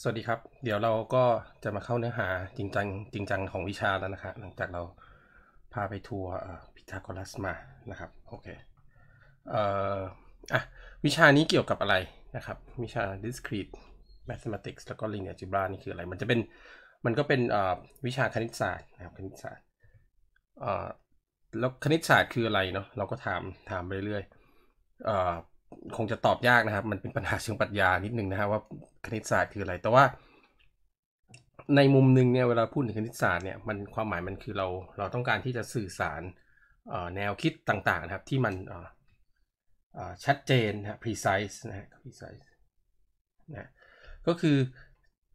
สวัสดีครับ เดี๋ยวเราก็จะมาเข้าเนื้อหาจริงจังจริงจังของวิชาแล้วนะครับหลังจากเราพาไปทัวร์พิทาโกรัสมานะครับโอเคเอ่ออ่ะ วิชานี้เกี่ยวกับอะไรนะครับ วิชา discrete mathematics แล้วก็ linear algebra นี่คืออะไร มันจะเป็นมันก็เป็นวิชาคณิตศาสตร์นะครับคณิตศาสตร์แล้วคณิตศาสตร์คืออะไรเนาะเราก็ถามถามไปเรื่อยเคงจะตอบยากนะครับ มันเป็นปัญหาเชิงปรัชญานิดนึงนะครับว่าคณิตศาสตร์คืออะไร แต่ว่าในมุมนึงเนี่ยเวลาพูดถึงคณิตศาสตร์เนี่ยมันความหมายมันคือเราเราต้องการที่จะสื่อสารแนวคิดต่างๆนะครับที่มันชัดเจนนะ precise นะ precise นะก็คือ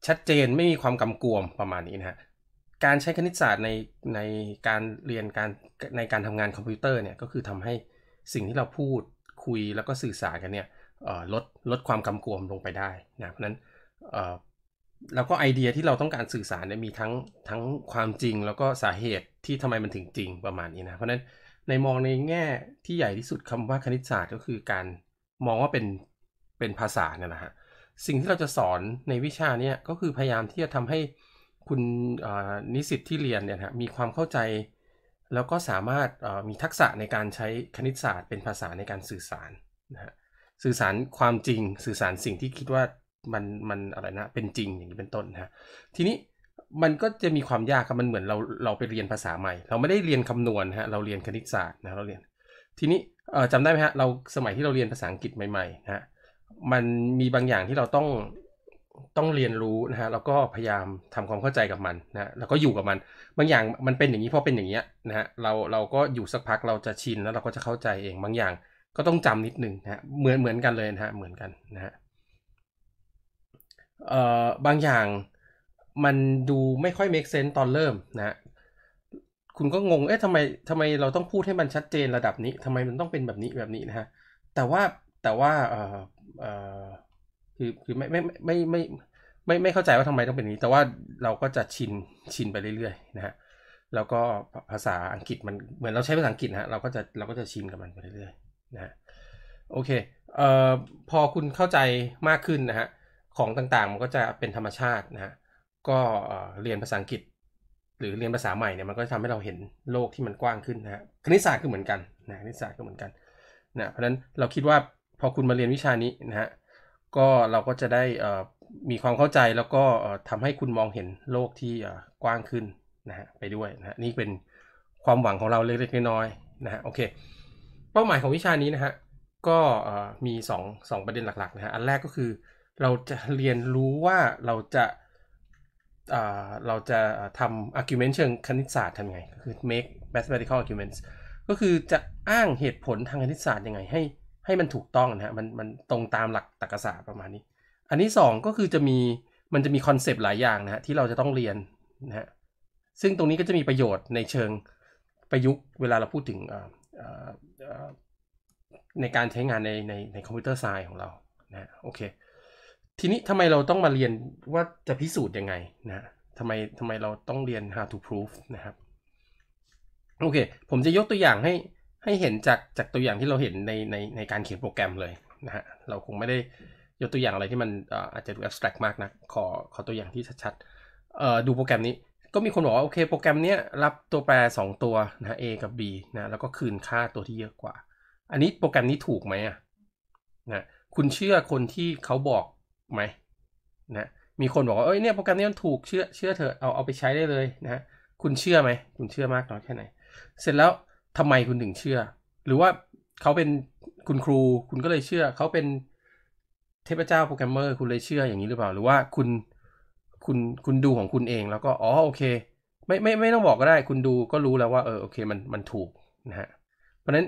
ชัดเจนไม่มีความกำกวมประมาณนี้นะฮะการใช้คณิตศาสตร์ในในการเรียนการในการทำงานคอมพิวเตอร์เนี่ยก็คือทำให้สิ่งที่เราพูดคุยแล้วก็สื่อสารกันเนี่ยลดลดความกำกวมลงไปได้นะเพราะนั้นแล้วก็ไอเดียที่เราต้องการสื่อสารเนี่ยมีทั้งทั้งความจริงแล้วก็สาเหตุที่ทำไมมันถึงจริงประมาณนี้นะเพราะฉะนั้นในมองในแง่ที่ใหญ่ที่สุดคำว่าคณิตศาสตร์ ก็คือการมองว่าเป็นเป็นภาษาเนี่ยนะฮะสิ่งที่เราจะสอนในวิชาเนี่ยก็คือพยายามที่จะทำให้คุณนิสิตที่เรียนเนี่ยนะมีความเข้าใจแล้วก็สามารถมีทักษะในการใช้คณิตศาสตร์ เป็นภาษาในการสื่อสารนะฮะสื่อสารความจริงสื่อสารสิ่งที่คิดว่ามันมันอะไรนะ เป็นจริงอย่างนี้เป็นต้นนะทีนี้มันก็จะมีความยากครับ มันเหมือนเราเราไปเรียนภาษาใหม่ เราไม่ได้เรียนคำนวณฮะ เราเรียนคณิตศาสตร์นะ เราเรียน ทีนี้จำได้ไหมฮะเราสมัยที่เราเรียนภาษาอังกฤษใหม่ๆนะมันมีบางอย่างที่เราต้องต้องเรียนรู้นะฮะแล้วก็พยายามทำความเข้าใจกับมันนะแล้วก็อยู่กับมัน บางอย่างมันเป็นอย่างนี้เพราะเป็นอย่างเงี้ยนะฮะเราเราก็อยู่สักพักเราจะชินแล้วเราก็จะเข้าใจเองบางอย่างก็ต้องจำนิดนึงนะฮะเหมือนเหมือนกันเลยนะฮะเหมือนกันนะฮะเอ่อบางอย่างมันดูไม่ค่อย make sense ตอนเริ่มนะคุณก็งงเอ๊ะทำไมทำไมเราต้องพูดให้มันชัดเจนระดับนี้ทำไมมันต้องเป็นแบบนี้แบบนี้นะฮะแต่ว่าแต่ว่าเอ่อเอ่อคือคือไม่ไม่ไม่ไม่ไม่ไม่เข้าใจว่าทำไมต้องเป็นนี้ แต่ว่าเราก็จะชินชินไปเรื่อยๆนะฮะแล้วก็ภาษาอังกฤษมันเหมือนเราใช้ภาษาอังกฤษฮะเราก็จะเราก็จะชินกับมันไปเรื่อยๆนะโอเคเอ่อพอคุณเข้าใจมากขึ้นนะฮะของต่างๆมันก็จะเป็นธรรมชาตินะฮะก็เรียนภาษาอังกฤษ หรือเรียนภาษาใหม่เนี่ยมันก็ทำให้เราเห็นโลกที่มันกว้างขึ้นนะฮะคณิตศาสตร์ก็เหมือนกันนะคณิตศาสตร์ก็เหมือนกันนะเพราะฉะนั้นเราคิดว่าพอคุณมาเรียนวิชานี้นะฮะก็เราก็จะได้มีความเข้าใจแล้วก็ทำให้คุณมองเห็นโลกที่กว้างขึ้นนะฮะไปด้วยนะนี่เป็นความหวังของเราเล็กๆน้อยๆนะฮะโอเคเป้าหมายของวิชานี้นะฮะก็มี 2 2 ประเด็นหลักๆนะฮะอันแรกก็คือเราจะเรียนรู้ว่าเราจะเราจะทำ argument เชิงคณิตศาสตร์ทำไงคือ make mathematical arguments ก็คือจะอ้างเหตุผลทางคณิตศาสตร์ยังไงให้ให้มันถูกต้องนะฮะมันมันตรงตามหลักตรรกศาสตร์ประมาณนี้ อันที่2ก็คือจะมีมันจะมีคอนเซปต์หลายอย่างนะฮะที่เราจะต้องเรียนนะฮะซึ่งตรงนี้ก็จะมีประโยชน์ในเชิงประยุกต์เวลาเราพูดถึงในการใช้งานในในในคอมพิวเตอร์ไซน์ของเรานะโอเคทีนี้ทำไมเราต้องมาเรียนว่าจะพิสูจน์ยังไงนะทำไมทำไมเราต้องเรียน how to prove นะครับโอเค ผมจะยกตัวอย่างให้ให้เห็นจากจากตัวอย่างที่เราเห็นในในในการเขียนโปรแกรมเลยนะฮะเราคงไม่ได้ยกตัวอย่างอะไรที่มันอาจจะดูแอบสแตรกมากนะขอขอตัวอย่างที่ชัดๆดูโปรแกรมนี้ก็มีคนบอกว่าโอเคโปรแกรมนี้รับตัวแปร 2 ตัวนะ A กับ B นะแล้วก็คืนค่าตัวที่เยอะกว่า อันนี้โปรแกรมนี้ถูกไหมอ่ะนะคุณเชื่อคนที่เขาบอกไหมนะมีคนบอกว่าเอ้ยเนี่ยโปรแกรมนี้มันถูกเชื่อเชื่อเถอะเอาเอาไปใช้ได้เลยนะคุณเชื่อไหมคุณเชื่อมากน้อยแค่ไหน เสร็จแล้วทำไมคุณถึงเชื่อ หรือว่าเขาเป็นคุณครู คุณก็เลยเชื่อเขาเป็น เทพเจ้าโปรแกรมเมอร์คุณเลยเชื่ออย่างนี้หรือเปล่า หรือว่าคุณคุณคุณดูของคุณเองแล้วก็อ๋อโอเค ไม่ไม่ ไม่ต้องบอกก็ได้ คุณดูก็รู้แล้วว่าเออโอเค มันมันถูกนะฮะเพราะฉะนั้น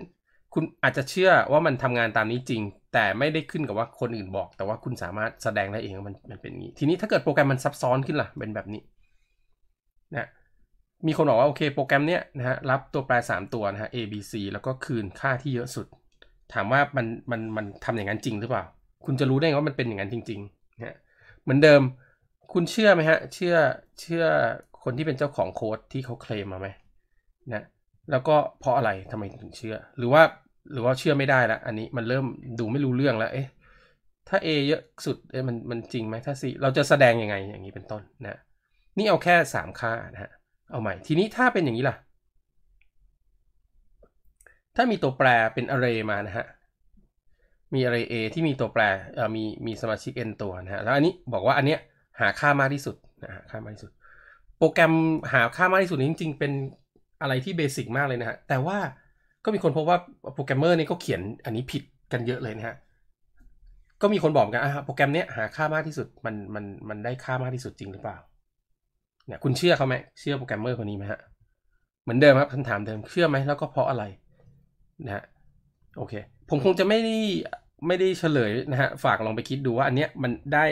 คุณอาจจะเชื่อว่ามันทำงานตามนี้จริง แต่ไม่ได้ขึ้นกับว่าคนอื่นบอก แต่ว่าคุณสามารถแสดงได้เองมันมันเป็นอย่างนี้ ทีนี้ถ้าเกิดโปรแกรมมันซับซ้อนขึ้นล่ะเป็นแบบนี้นะมีคนบอกว่าโอเคโปรแกรมเนี้ยนะฮะรับตัวแปร3 ตัวนะฮะ A B C แล้วก็คืนค่าที่เยอะสุด ถามว่ามันมันมันทำอย่างนั้นจริงหรือเปล่า คุณจะรู้ได้ไงว่ามันเป็นอย่างนั้นจริงๆนะเหมือนเดิม คุณเชื่อไหมฮะเชื่อเชื่อคนที่เป็นเจ้าของโค้ดที่เขาเคลมมาไหมนะแล้วก็เพราะอะไรทำไมถึงเชื่อหรือว่าหรือว่าเชื่อไม่ได้ละอันนี้มันเริ่มดูไม่รู้เรื่องแล้วเอ๊ะถ้า A เยอะสุดเอ๊ะมันมันจริงไหมถ้า C เราจะแสดงยังไงอย่างนี้เป็นต้นนะนี่เอาแค่ 3 ค่านะฮะเอาใหม่ทีนี้ถ้าเป็นอย่างนี้ล่ะ ถ้ามีตัวแปรเป็นอ r r a y มานะฮะมี array a ที่มีตัวแปรมีมีสมาชิก n ตัวนะฮะแล้วอันนี้บอกว่าอันเนี้ยหาค่ามากที่สุดนะฮะค่ามากที่สุด โปรแกรมหาค่ามากที่สุดนี้จริง ๆ เป็นอะไรที่เบสิกมากเลยนะฮะแต่ว่าก็มีคนพบว่าโปรแกรมเมอร์นี่ก็เขียนอันนี้ผิดกันเยอะเลยนะฮะก็มีคนบอกกันอ่ะโปรแกรมเนี้ยหาค่ามากที่สุดมันมันมันได้ค่ามากที่สุดจริงหรือเปล่าเนี่ยคุณเชื่อเขาไหมเชื่อโปรแกรมเมอร์คนนี้ไหมฮะเหมือนเดิมครับคำถามเดิมเชื่อไหมแล้วก็เพราะอะไรนะฮะโอเคผมคงจะไม่ได้ไม่ได้เฉลยนะฮะฝากลองไปคิดดูว่าอันเนี้ยมันได้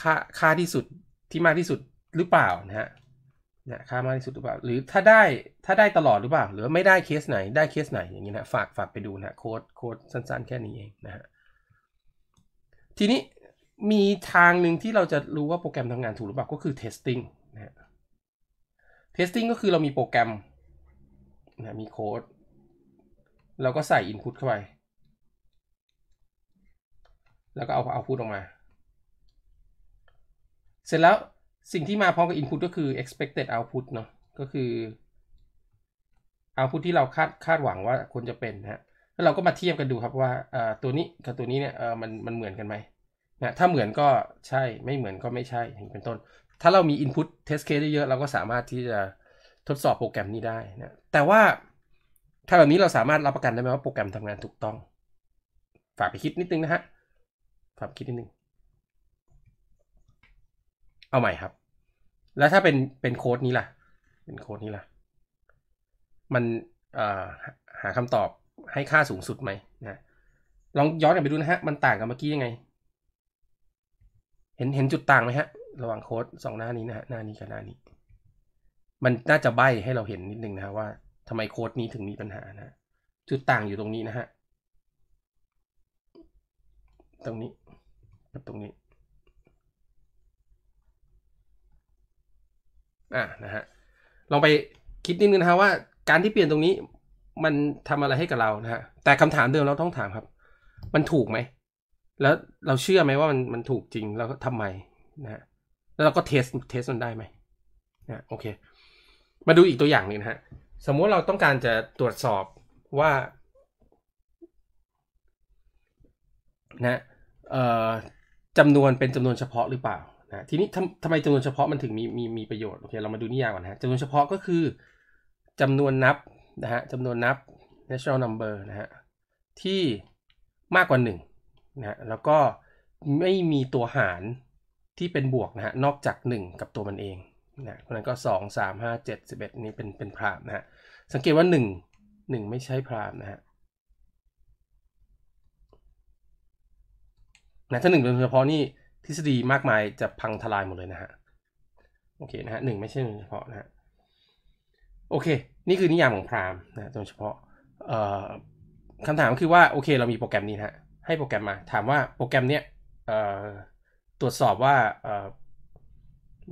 ค่าค่าที่สุดที่มากที่สุดหรือเปล่านะฮะเนี่ยค่ามากที่สุดหรือเปล่าหรือถ้าได้ถ้าได้ตลอดหรือเปล่า หรือไม่ได้เคสไหนได้เคสไหนอย่างงี้นะฝากฝากไปดูนะโค้ดโค้ดสั้นๆ แค่นี้เองนะฮะทีนี้มีทางหนึ่งที่เราจะรู้ว่าโปรแกรมทำงานถูกหรือเปล่า ก็คือ testing นะฮะ testing ก็คือเรามีโปรแกรมนะมีโค้ดเราก็ใส่ input เข้าไป แล้วก็เอาเอาพุดออกมา เสร็จแล้วสิ่งที่มาพร้อมกับ input ก็คือ expected output เนาะก็คือ output ที่เราคาดคาดหวังว่าควรจะเป็นนะฮะแล้วเราก็มาเทียบกันดูครับ ว่าตัวนี้กับตัวนี้เนี่ยมันมันเหมือนกันไหมนะถ้าเหมือนก็ใช่ ไม่เหมือนก็ไม่ใช่ อย่างเป็นต้น ถ้าเรามี Input Test Case ได้เยอะ เราก็สามารถที่จะทดสอบโปรแกรมนี้ได้นะ แต่ว่าถ้าแบบนี้เราสามารถรับประกันได้ไหมว่าโปรแกรมทำงานถูกต้อง ฝากไปคิดนิดนึงนะฮะฝากคิดนิดนึง เอาใหม่ครับ แล้วถ้าเป็นเป็นโค้ดนี้ล่ะ เป็นโค้ดนี้ล่ะ มันหาคำตอบให้ค่าสูงสุดไหมนะ ลองย้อนกลับไปดูนะฮะ มันต่างกับเมื่อกี้ยังไงเห็นเห็นจุดต่างไหมฮะระหว่างโค้ดสองหน้านี้นะฮะหน้านี้กับหน้านี้มันน่าจะใบให้เราเห็นนิดนึงนะฮะว่าทำไมโค้ดนี้ถึงมีปัญหานะจุดต่างอยู่ตรงนี้นะฮะตรงนี้กับตรงนี้อ่ะนะฮะลองไปคิดนิดนึงนะฮะว่าการที่เปลี่ยนตรงนี้ มันทำอะไรให้กับเรานะฮะแต่คำถามเดิมเราต้องถามครับมันถูกไหมแล้วเราเชื่อไหมว่ามันมันถูกจริงแล้วก็ทำไมนะแล้วเราก็เทสเทสมันได้ไหมนะโอเคมาดูอีกตัวอย่างหนึ่งนะฮะ สมมุติเราต้องการจะตรวจสอบว่านะเออจำนวนเป็นจำนวนเฉพาะหรือเปล่านะทีนี้ทำทำไมจำนวนเฉพาะมันถึงมีมีมีประโยชน์โอเคเรามาดูนิยามก่อนนะจำนวนเฉพาะก็คือจำนวนนับนะฮะจำนวนนับ natural number นะฮะ ที่มากกว่าหนึ่งนะแล้วก็ไม่มีตัวหารที่เป็นบวกนะฮะนอกจาก 1 กับตัวมันเองนะเพราะนั้นก็ 2 3 5 7 11นี้เป็นเป็นพรามนะฮะสังเกตว่า 1 1 ไม่ใช่พรามนะฮะนะถ้าหนึ่งโดยเฉพาะนี่ทฤษฎีมากมายจะพังทลายหมดเลยนะฮะโอเคนะฮะหนึ่งไม่ใช่โดยเฉพาะนะฮะโอเคนี่คือนิยามของพรามนะโดยเฉพาะคำถามคือว่าโอเคเรามีโปรแกรมนี้นะฮะให้โปรแกรมมา ถามว่าโปรแกรมเนี้ยตรวจสอบว่า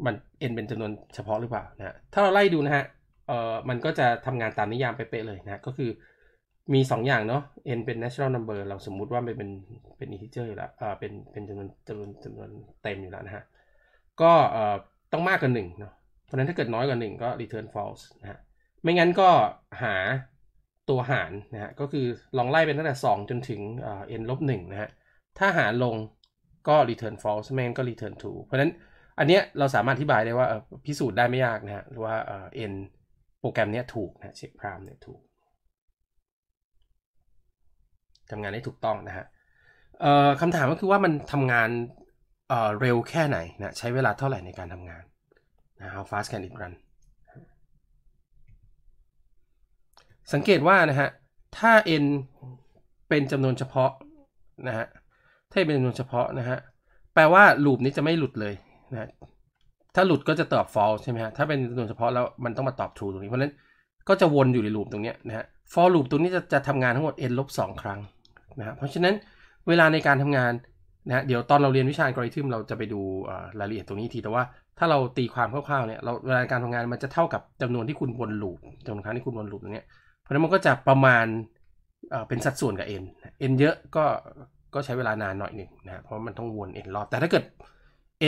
มัน n เป็นจำนวนเฉพาะหรือเปล่านะถ้าเราไล่ดูนะฮะเออมันก็จะทำงานตามนิยามเป๊ะเลยนะก็คือมี 2 อย่างเนาะ n เป็น natural number เราสมมุติว่ามันเป็นเป็น integer อยู่แล้วเออเป็นเป็นจำนวนจำนวนจำนวนเต็มอยู่แล้วนะฮะ ก็ต้องมากกว่า1เนาะเพราะนั้นถ้าเกิดน้อยกว่า1ก็ return false นะฮะไม่งั้นก็หาตัวหารนะฮะก็คือลองไล่เป็นตั้งแต่ 2 จนถึงเอ็นลบหนึ่งนะฮะถ้าหารลงก็ return false ไม่งั้นก็ return true เพราะฉะนั้นอันเนี้ยเราสามารถอธิบายได้ว่าพิสูจน์ได้ไม่ยากนะฮะว่าเอ็นโปรแกรมเนี้ยถูกนะเช็คพรามเนี่ยถูกทำงานได้ถูกต้องนะฮะคำถามก็คือว่ามันทำงานเร็วแค่ไหนนะใช้เวลาเท่าไหร่ในการทำงานนะ how fast can it run สังเกตว่านะฮะถ้า n เป็นจำนวนเฉพาะนะฮะถ้าเป็นจำนวนเฉพาะนะฮะแปลว่าลูปนี้จะไม่หลุดเลยนะถ้าหลุดก็จะตอบ false ใช่ไหมฮะถ้าเป็นจำนวนเฉพาะแล้วมันต้องมาตอบ true ตรงนี้เพราะฉะนั้นก็จะวนอยู่ในลูปตรงนี้นะฮะ for loop ตัวนี้จะจะทำงานทั้งหมด n ลบสครั้งนะฮะเพราะฉะนั้นเวลาในการทำงานนะเดี๋ยวตอนเราเรียนวิชาอัลกอริทึมเราจะไปดูรายละเอียดตรงนี้ทีแต่ว่าถ้าเราตีความคร่าวๆเนี่ยเราเวลาการทำงานมันจะเท่ากับจำนวนที่คุณวนลูปจำนวนครั้งที่คุณวนลูปตรงนี้เพราะนั้นมันก็จะประมาณเป็นสัดส่วนกับ n n เยอะก็ก็ใช้เวลานานหน่อยหนึ่งนะเพราะมันต้องวน n รอบแต่ถ้าเกิด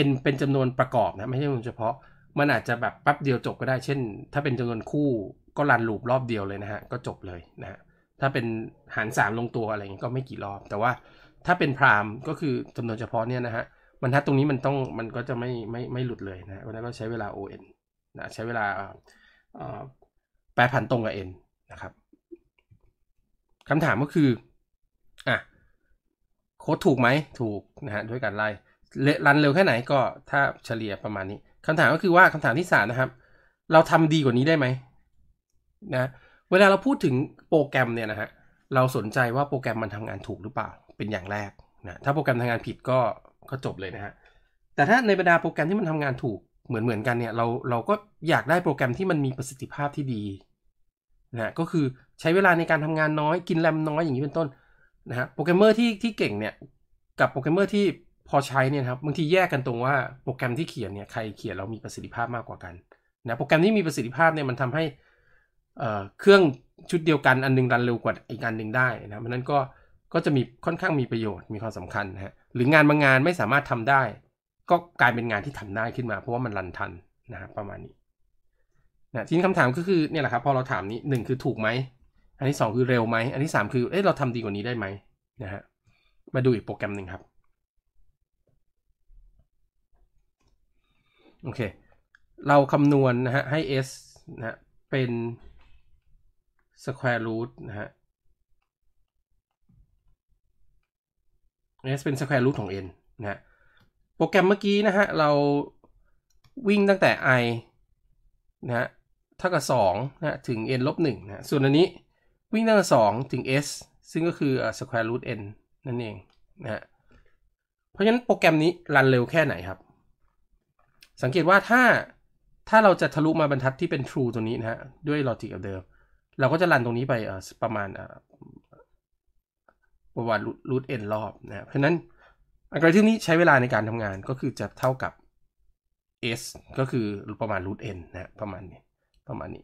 n เป็นจำนวนประกอบนะไม่ใช่จำนวนเฉพาะมันอาจจะแบบแป๊บเดียวจบก็ได้ เช่น ถ้าเป็นจำนวนคู่ก็รันลูปรอบเดียวเลยนะฮะก็จบเลยนะถ้าเป็นหารสามลงตัวอะไรเงี้ยก็ไม่กี่รอบ แต่ว่าถ้าเป็นพรามก็คือจำนวนเฉพาะเนี่ยนะฮะบรรทัดตรงนี้มันต้องมันก็จะไม่ไม่ไม่หลุดเลยนะเพราะนั้นก็ใช้เวลา on นะใช้เวลาแปรผันตรงกับ n นะครับคำถามก็คืออ่ะ โค้ดถูกไหมถูกนะฮะด้วยการไล่รันเร็วแค่ไหนก็ถ้าเฉลี่ยประมาณนี้ คำถามก็คือว่าคำถามที่สามนะครับ เราทำดีกว่านี้ได้ไหมนะเวลาเราพูดถึงโปรแกรมเนี่ยนะฮะเราสนใจว่าโปรแกรมมันทำงานถูกหรือเปล่าเป็นอย่างแรกนะถ้าโปรแกรมทำงานผิดก็ก็จบเลยนะฮะแต่ถ้าในบรรดาโปรแกรมที่มันทำงานถูกเหมือนเหมือนกันเนี่ยเราเราก็อยากได้โปรแกรมที่มันมีประสิทธิภาพที่ดีนะก็คือใช้เวลาในการทำงานน้อย กินแรมน้อยอย่างนี้เป็นต้นนะฮะโปรแกรมเมอร์ที่ที่เก่งเนี่ยกับโปรแกรมเมอร์ที่พอใช้เนี่ยครับบางทีแยกกันตรงว่าโปรแกรมที่เขียนเนี่ยใครเขียนเรามีประสิทธิภาพมากกว่ากันนะโปรแกรมที่มีประสิทธิภาพเนี่ยมันทำให้เครื่องชุดเดียวกันอันนึงรันเร็วกว่าอีกอันหนึ่งได้นะเพราะนั้นก็ก็จะมีค่อนข้างมีประโยชน์มีความสำคัญนะฮะหรืองานบางงานไม่สามารถทำได้ ก็กลายเป็นงานที่ทำได้ขึ้นมา เพราะว่ามันรันทันนะครับประมาณนี้นะทีนี้คำถามก็คือเนี่ยแหละครับพอเราถามนี้หนึ่งคือถูกไหมอันที่สองคือเร็วไหม อันที่สามคือ เอ๊ะ เราทำดีกว่านี้ได้ไหมนะฮะ มาดูอีกโปรแกรมหนึ่งครับ โอเค เราคำนวณนนะฮะ ให้ s นะฮะเป็น square root นะฮะ s เป็น square root ของ n นะฮะโปรแกรมเมื่อกี้นะฮะ เราวิ่งตั้งแต่ i นะฮะเท่ากับ2นะถึง n ลบ1นะส่วนอันนี้วิ่งตั้งแต่ 2 ถึง s ซึ่งก็คือ square root n นั่นเองนะเพราะฉะนั้นโปรแกรมนี้รันเร็วแค่ไหนครับ สังเกตว่าถ้าถ้าเราจะทะลุมาบรรทัดที่เป็น true ตัวนี้นะฮะด้วย logic เดิมเราก็จะรันตรงนี้ไปประมาณประมาณ root n รอบนะเพราะนั้นอัลกอริทึมนี้ใช้เวลาในการทำงานก็คือจะเท่ากับ s ก็คือประมาณ root n นะประมาณนี้ประมาณนี้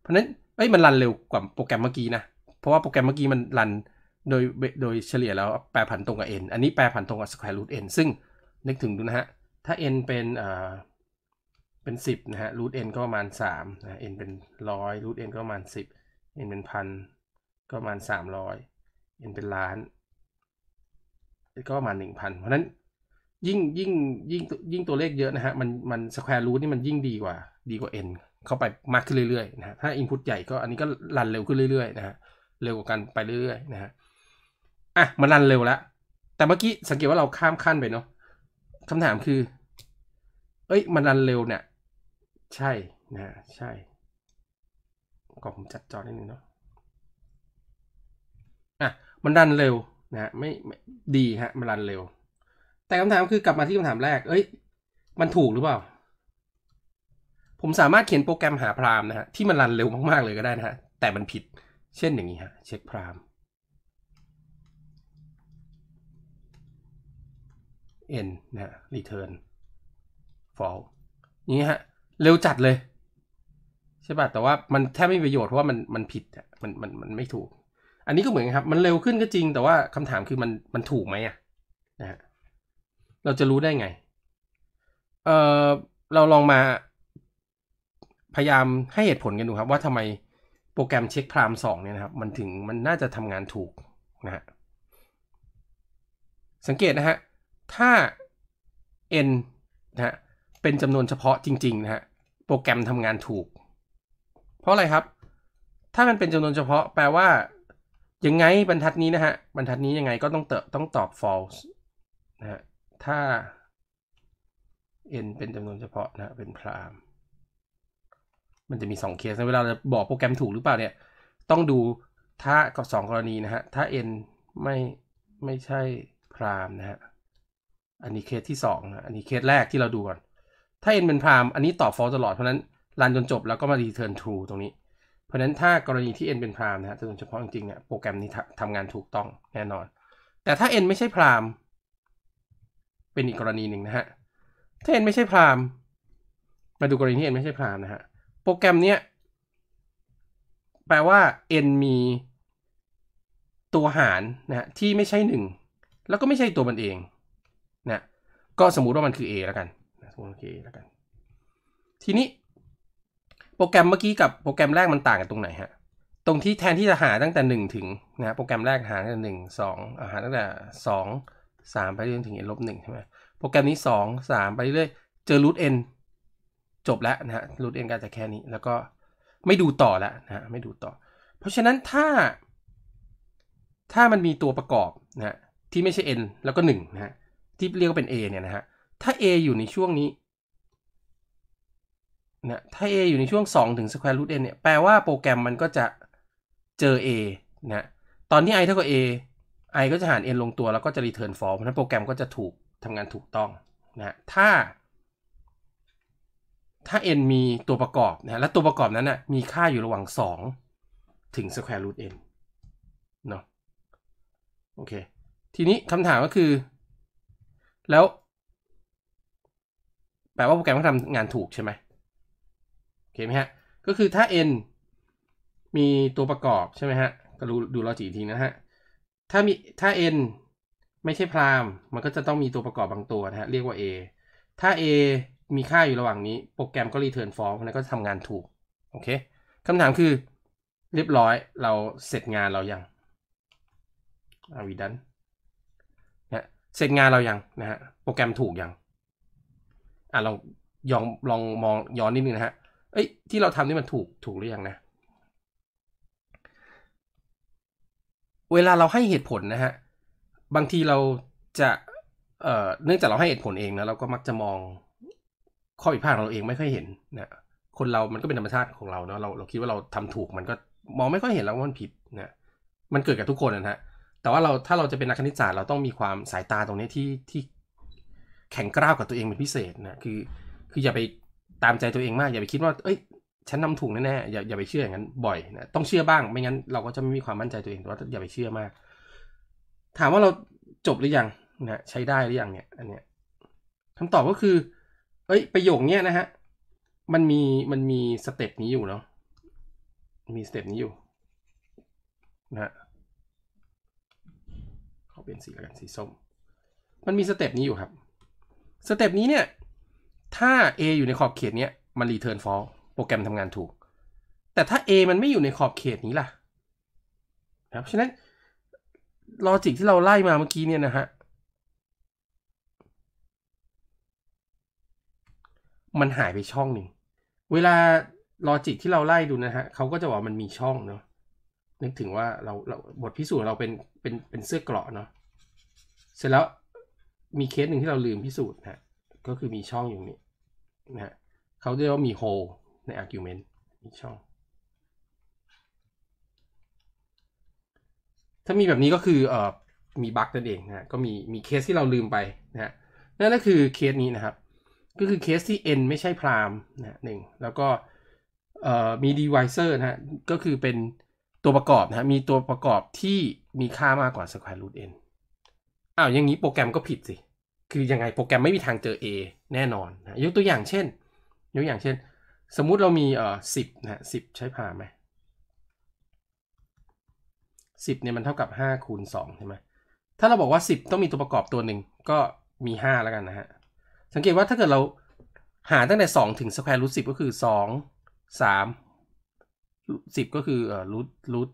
เพราะนั้น เอ้ย มันรันเร็วกว่าโปรแกรมเมื่อกี้นะ เพราะว่าโปรแกรมเมื่อกี้มันรัน โดย โดยเฉลี่ยแล้วแปรผันตรง กับ n อันนี้แปรผันตรงกับ square root n ซึ่งนึกถึงดูนะฮะ ถ้า n เป็น เอ่อ เป็น10นะฮะ root n ก็ประมาณ3นะ n เป็นร้อย root n ก็ประมาณ 10 n เป็นพัน ก็ประมาณ300 n เป็นล้าน ก็ประมาณ1,000 เพราะนั้น ยิ่ง ยิ่ง ยิ่ง ยิ่งตัวเลขเยอะนะฮะ มัน มันสแคว e r รูทนี่มันยิ่งดีกว่า ดีกว่า n เข้าไปมากขึ้นเรื่อยๆนะฮะ ถ้า Input ใหญ่ก็อันนี้ก็รันเร็วขึ้นเรื่อยๆนะฮะ เร็วกว่ากันไปเรื่อยๆนะฮะ อ่ะ มันรันเร็วแล้ว แต่เมื่อกี้สังเกตว่าเราข้ามขั้นไปเนาะคำถามคือ เอ้ย มันรันเร็วเนี่ย ใช่นะ ใช่กอผมจัดจอนิดนึงเนาะ อ่ะ มันรันเร็วนะไม่ ดีฮะ มันรันเร็ว แต่คำถามคือกลับมาที่คำถามแรก เอ้ย มันถูกหรือเปล่าผมสามารถเขียนโปรแกรมหาพรามนะฮะที่มันรันเร็วมากๆเลยก็ได้นะฮะแต่มันผิดเช่นอย่างนี้ฮะเช็คพราม n นะฮะรีเทิร์นฟอลนี้ฮะเร็วจัดเลย ใช่ป่ะแต่ว่ามันแทบไม่มีประโยชน์เพราะว่ามันมันผิดอ่ะมันมันมันไม่ถูก อันนี้ก็เหมือนนครับ มันเร็วขึ้นก็จริง แต่ว่าคำถามคือมันมันถูกไหมอ่ะนะฮะเราจะรู้ได้ไง เออเราลองมาพยายามให้เหตุผลกันดูครับว่าทำไมโปรแกรมเช็คพรามสองเนี่ยนะครับมันถึงมันน่าจะทำงานถูกนะฮะสังเกตนะฮะถ้า n นะฮะเป็นจำนวนเฉพาะจริงๆนะฮะโปรแกรมทำงานถูก เพราะอะไรครับถ้ามันเป็นจำนวนเฉพาะแปลว่า ยังไงบรรทัดนี้นะฮะบรรทัดนี้ยังไงก็ต้องเติต้องตอบ false นะฮะถ้า n เป็นจำนวนเฉพาะนะเป็นพราม์มันจะมี2เคสนเวลาเราบอกโปรแกรมถูกหรือเปล่าเนี่ยต้องดูถ้ากับ2กรณีนะฮะถ้า n ไม่ไม่ใช่พรามนะฮะอันนี้ เคสที่2นะอันนี้เคสแรกที่เราดูก่อนถ้า n เป็นพรามอันนี้ตอบ false ตลอดเพราะนั้นรันจนจบแล้วก็มา return true ตรงนี้ เพราะนั้นถ้ากรณีที่ n เป็นพรามนะฮะโดยเฉพาะจริงๆเนี่ยโปรแกรมนี้ทำงานถูกต้องแน่นอน แต่ถ้า n ไม่ใช่พรามเป็นอีกกรณีหนึ่งนะฮะถ้า n ไม่ใช่พรามมาดูกรณีที่ n ไม่ใช่พรามนะฮะโปรแกรมเนี้ยแปลว่า n มีตัวหารนะที่ไม่ใช่ 1 แล้วก็ไม่ใช่ตัวมันเองนะก็สมมุติว่ามันคือ a แล้วกันสมมติ a แล้วกัน ทีนี้โปรแกรมเมื่อกี้กับโปรแกรมแรกมันต่างกันตรงไหนฮะตรงที่แทนที่จะหาตั้งแต่ 1 ถึงนะโปรแกรมแรกหาตั้งแต่หนึ่งสองหาตั้งแต่สองสามไปเรื่อยถึง n ลบหนึ่งใช่ไหมโปรแกรมนี้สองสามไปเรื่อยเจอรูท n จบแล้วนะฮะรูทเอ็นก็จะแค่นี้ แล้วก็ไม่ดูต่อแล้วนะฮะไม่ดูต่อ เพราะฉะนั้นถ้า ถ้ามันมีตัวประกอบนะฮะที่ไม่ใช่ n แล้วก็1นะฮะที่เรียกว่าเป็น a เนี่ยนะฮะถ้า a อยู่ในช่วงนี้นะถ้า a อยู่ในช่วง 2 ถึง square root n เนี่ยแปลว่าโปรแกรมมันก็จะเจอ a นะตอนนี้ i เท่ากับ a i ก็จะหาร n ลงตัวแล้วก็จะ return false เพราะนั้นโปรแกรมก็จะถูกทำงานถูกต้องนะถ้าถ้า n มีตัวประกอบนะและตัวประกอบนั้นนะ่ะมีค่าอยู่ระหว่าง 2 ถึง square root n เนาะโอเคทีนี้คำถามก็คือ แล้วแปลว่าโปรแกรมเขาทำงานถูกใช่ไหมโอเคไหมฮะก็คือถ้า n มีตัวประกอบใช่ไหมฮะ ก็ดูดูลอจิกทีนะฮะถ้ามีถ้า n ไม่ใช่พรามมันก็จะต้องมีตัวประกอบบางตัวนะฮะ เรียกว่า a ถ้า a มีค่าอยู่ระหว่างนี้ โปรแกรมก็รีเทิร์นฟอมแล้วก็ทำงานถูก โอเคคำถามคือ เรียบร้อย เราเสร็จงานเรายังอาวีดันนะเสร็จงานเรายังนะฮะโปรแกรมถูกยังอ่ะลองยองลองมองย้อนนิดนึงนะฮะ เอ้ยที่เราทำนี่มันถูกถูกหรือยังนะ เวลาเราให้เหตุผลนะฮะ บางทีเราจะ เอ่อ เนื่องจากเราให้เหตุผลเองนะ เราก็มักจะมองข้อผิดพลาดของเราเองไม่ค่อยเห็นนะ คนเรามันก็เป็นธรรมชาติของเราเนาะเราเราคิดว่าเราทำถูกมันก็มองไม่ค่อยเห็นแล้วว่ามันผิดนะ มันเกิดกับทุกคนนะฮะ แต่ว่าเราถ้าเราจะเป็นนักคณิตศาสตร์ เราต้องมีความสายตาตรงนี้ที่ที่แข็งกร้าวกับตัวเองเป็นพิเศษนะคือ คืออย่าไปตามใจตัวเองมากอย่าไปคิดว่าเอ้ย ฉันทาถูกแน่แน่อย่าอย่าไปเชื่ออย่างนั้นบ่อยนะต้องเชื่อบ้าง ไม่งั้นเราก็จะไม่มีความมั่นใจตัวเองแต่ว่าอย่าไปเชื่อมาก ถามว่าเราจบหรือยังนะใช้ได้หรือยังเนี่ย อันเนี้ยคำตอบก็คือเอ้ยประโยคเนี้ยนะฮะมันมีมันมีสเต็ปนี้อยู่เนาะมีสเต็ปนี้อยู่นะฮะขอเป็นสีแล้วกันสีส้มมันมีสเต็ปนี้อยู่ครับ สเต็ปนี้เนี่ยถ้า A อยู่ในขอบเขตเนี้ยมันรีเทิร์นฟอลโปรแกรมทำงานถูก แต่ถ้า A มันไม่อยู่ในขอบเขตนี้ล่ะครับฉะนั้นลอจิกที่เราไล่มาเมื่อกี้เนี่ยนะฮะมันหายไปช่องหนึ่ง เวลาลอจิกที่เราไล่ดูนะฮะเขาก็จะบอกมันมีช่องเนาะ นึกถึงว่าเราเราบทพิสูจน์เราเป็นเป็นเป็นเสื้อเกลอะเนาะ เสร็จแล้วมีเคสหนึ่งที่เราลืมพิสูจน์นะก็คือมีช่องอยู่นี่นะเขาเรียกว่ามีโฮในอาร์กิวเมนต์ มีช่อง ถ้ามีแบบนี้ก็คือเอ่อมีบั๊กนั่นเองนะก็มีมีเคสที่เราลืมไปนะนั่นก็คือเคสนี้นะครับก็คือเคสที่ n ไม่ใช่พรามนะหนึ่งแล้วก็มี divisor นะฮะก็คือเป็นตัวประกอบนะฮะมีตัวประกอบที่มีค่ามากกว่า square root n อ้าวอย่างนี้โปรแกรมก็ผิดสิ คือยังไงโปรแกรมไม่มีทางเจอ a แน่นอนนะยกตัวอย่างเช่น ยกอย่างเช่น สมมุติเรามีเอ่อสิบนะสิบใช้พามไหมสิบเนี่ยมันเท่ากับห้าคูณสองใช่ไหมถ้าเราบอกว่าสิบต้องมีตัวประกอบตัวหนึ่งก็มีห้าแล้วกันนะฮะสังเกตว่าถ้าเกิดเราหาตั้งแต่ 2 ถึงสแควร์รูทสิก็คือ 2 3 10 ก็คือรูทรูท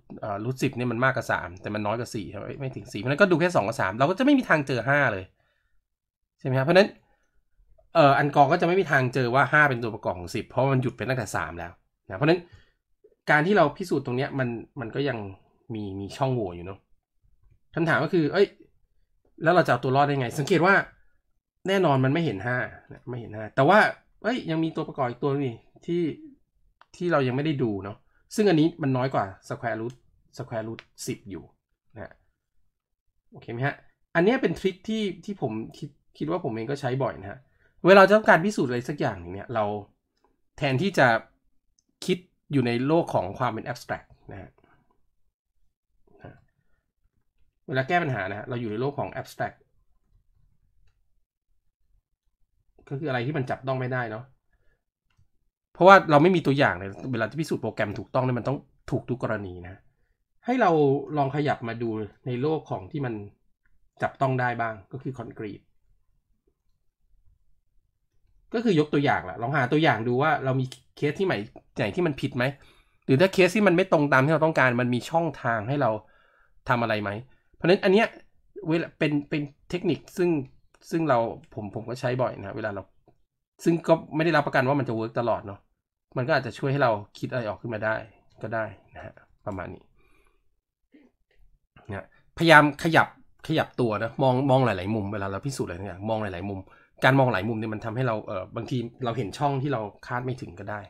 รูทสิบเนี่ยมันมากกว่า3แต่มันน้อยกว่า4ครัไม่ถึง 4 เพราะนั้นก็ดูแค่ 2กับ3 เราก็จะไม่มีทางเจอ 5 เลย ใช่ไหมครับเพราะนั้นเอ่ออันกอก็จะไม่มีทางเจอว่า 5 เป็นตัวประกอบของ 10 เพราะมันหยุดไปตั้งแต่3แล้วนะเพราะนั้นการที่เราพิสูจน์ตรงเนี้ยมันมันก็ยังมีมีช่องโหว่อยู่เนาะคำถามก็คือเอ้ยแล้วเราจะเอาตัวรอดได้ไง สังเกตว่าแน่นอนมันไม่เห็นห้าไม่เห็นห้าแต่ว่าเอ้ย ยังมีตัวประกอบอีกตัวนี่ที่ ที่เรายังไม่ได้ดูเนาะ ซึ่งอันนี้มันน้อยกว่า square root square root 10 อยู่นะโอเคไหมฮะ อันนี้เป็นทริคที่ที่ผมคิดคิดว่าผมเองก็ใช้บ่อยนะฮะเวลาต้องการพิสูจน์อะไรสักอย่างเนี่ยเราแทนที่จะคิดอยู่ในโลกของความเป็น abstract นะฮะเวลาแก้ปัญหานะฮะเราอยู่ในโลกของ abstract ก็คืออะไรที่มันจับต้องไม่ได้เนาะ เพราะว่าเราไม่มีตัวอย่างเลยเวลาที่พิสูจน์โปรแกรมถูกต้องเนี่ยมันต้องถูกทุกกรณีนะ ให้เราลองขยับมาดูในโลกของที่มันจับต้องได้บ้างก็คือคอนกรีต ก็คือยกตัวอย่างแหละลองหาตัวอย่างดูว่าเรามีเคสที่ไหนไหนที่มันผิดไหม หรือถ้าเคสที่มันไม่ตรงตามที่เราต้องการมันมีช่องทางให้เราทำอะไรไหม เพราะฉะนั้นอันเนี้ยเวลาเป็นเป็นเทคนิคซึ่งซึ่งเราผมผมก็ใช้บ่อยนะเวลาเราซึ่งก็ไม่ได้รับประกันว่ามันจะเวิร์กตลอดเนาะมันก็อาจจะช่วยให้เราคิดอะไรออกขึ้นมาได้ก็ได้นะฮะประมาณนี้นะพยายามขยับขยับตัวนะมองมองหลายๆมุมเวลาเราพิสูจน์อะไรเนี่ยมองหลายๆมุมการมองหลายมุมเนี่ยมันทำให้เราเออบางทีเราเห็นช่องที่เราคาดไม่ถึงก็ได้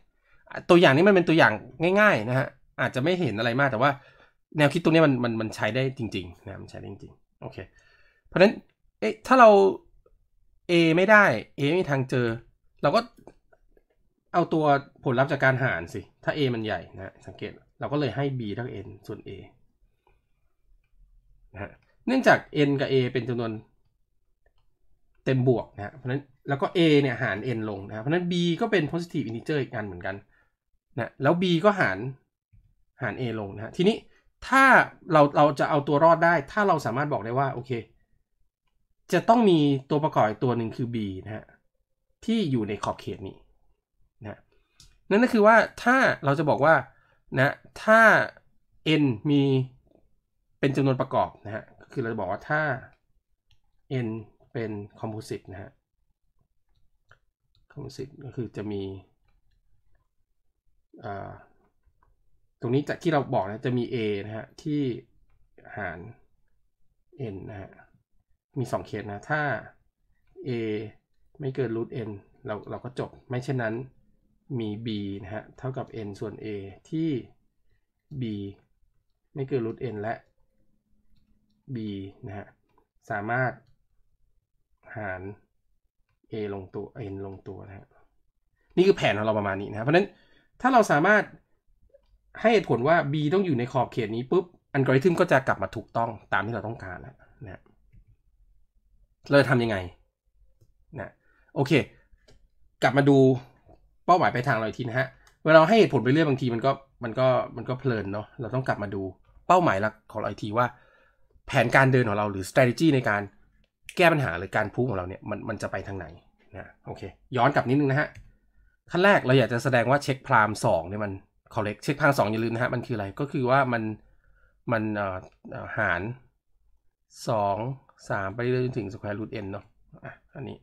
ตัวอย่างนี้มันเป็นตัวอย่างง่ายๆนะฮะอาจจะไม่เห็นอะไรมากแต่ว่า แนวคิดตรงนี้มันมันมันใช้ได้จริงๆนะมันใช้ได้จริงๆโอเคเพราะฉะนั้นอ๊ะถ้าเรา A ไม่ได้ A ไม่มีทางเจอ เราก็เอาตัวผลลัพธ์จากการหารสิ ถ้า A มันใหญ่นะสังเกตเราก็เลยให้ B เท่า n ส่วน A นะะเนื่องจาก n กับ A เป็นจำนวนเต็มบวกนะเพราะนั้นแล้วก็ A เนี่ยหาร n ลงนะเพราะนั้น B ก็เป็น positive integer อีกอันเหมือนกันนะแล้ว B ก็หารหาร A ลงนะทีนี้ถ้าเราเราจะเอาตัวรอดได้ ถ้าเราสามารถบอกได้ว่าโอเคจะต้องมีตัวประกอบตัวหนึ่งคือ b นะฮะที่อยู่ในขอบเขตนี้นะนั่นก็คือว่าถ้าเราจะบอกว่านะถ้า n มี เป็นจำนวนประกอบนะฮะคือเราจะบอกว่าถ้า n เป็นคอมโพสิตนะฮะคอมโพสิตก็คือจะมี ตรงนี้จากที่เราบอกนะจะมี a นะฮะที่หาร n นะฮะมี 2เคสนะ ถ้า a ไม่เกินรูท n เราเราก็จบ ไม่เช่นนั้นมี b นะฮะ เท่ากับ n ส่วน a ที่ b ไม่เกินรูท n และ b นะฮะ สามารถหาร a ลงตัว n ลงตัวนะฮะ นี่คือแผนของเราประมาณนี้นะเพราะนั้นถ้าเราสามารถให้เหตุผลว่า b ต้องอยู่ในขอบเขตนี้ ปุ๊บ อันกริทึมก็จะกลับมาถูกต้องตามที่เราต้องการนะฮนะเราจะทำยังไงนะโอเค กลับมาดูเป้าหมายไปทางเราอีกทีนะฮะ เวลาเราให้เหตุผลไปเรื่อยบางทีมันก็มันก็มันก็เพลินเนาะเราต้องกลับมาดูเป้าหมายหลักของเราอีกทีว่า แผนการเดินของเราหรือ strategy ในการแก้ปัญหา หรือการพุ่งของเราเนี่ย มันมันจะไปทางไหนนะโอเค ย้อนกลับนิดนึงนะฮะ ขั้นแรกเราอยากจะแสดงว่าเช็คพรามสองเนี่ยมัน correct เช็คพรามสองอย่าลืมนะฮะมันคืออะไรก็คือว่ามันมันหารสอง3 ไปเรื่อยจนถึง square root n เนาะอันนี้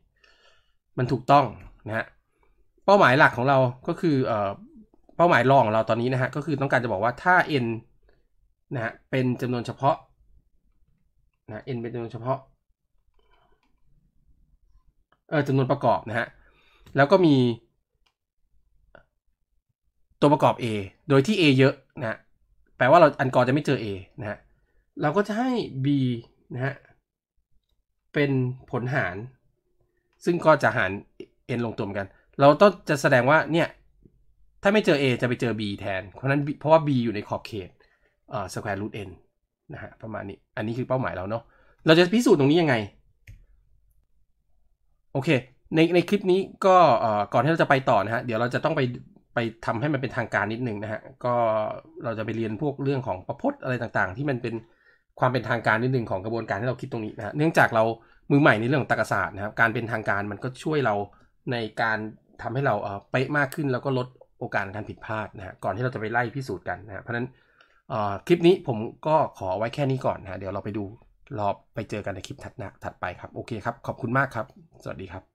มันถูกต้องนะฮะ เป้าหมายหลักของเราก็คือเอ่อเป้าหมายรองของเราตอนนี้นะฮะก็คือต้องการจะบอกว่าถ้า n นะฮะเป็นจำนวนเฉพาะนะ n เป็นจำนวนเฉพาะเออจำนวนประกอบนะฮะ แล้วก็มีตัวประกอบ A โดยที่ A เยอะนะแปลว่าเราอันกอจะไม่เจอ A นะฮะเราก็จะให้ B นะฮะเป็นผลหาร ซึ่งก็จะหาร n ลงตัวเหมือนกัน เราต้องจะแสดงว่าเนี่ยถ้าไม่เจอ a จะไปเจอ b แทน เพราะนั้นเพราะว่า b อยู่ในขอบเขตเอ่อ square root n นะฮะประมาณนี้ อันนี้คือเป้าหมายเราเนาะเราจะพิสูจน์ตรงนี้ยังไง โอเค ในในคลิปนี้ก็เอ่อก่อนที่เราจะไปต่อนะฮะเดี๋ยวเราจะต้องไปไปทำให้มันเป็นทางการนิดนึงนะฮะก็เราจะไปเรียนพวกเรื่องของประพจน์อะไรต่างๆ ที่มันเป็นความเป็นทางการนิดนึงของกระบวนการที่เราคิดตรงนี้นะเนื่องจากเรามือใหม่ในเรื่องของตรรกศาสตร์นะครับ การเป็นทางการมันก็ช่วยเราในการทำให้เราเป๊ะมากขึ้นแล้วก็ลดโอกาสการผิดพลาดนะฮะ ก่อนที่เราจะไปไล่พิสูจน์กันนะเพราะฉะนั้นคลิปนี้ผมก็ขอไว้แค่นี้ก่อนนะเดี๋ยวเราไปดูรอไปเจอกันในคลิปถัดถัดไปครับ โอเคครับ ขอบคุณมากครับ สวัสดีครับ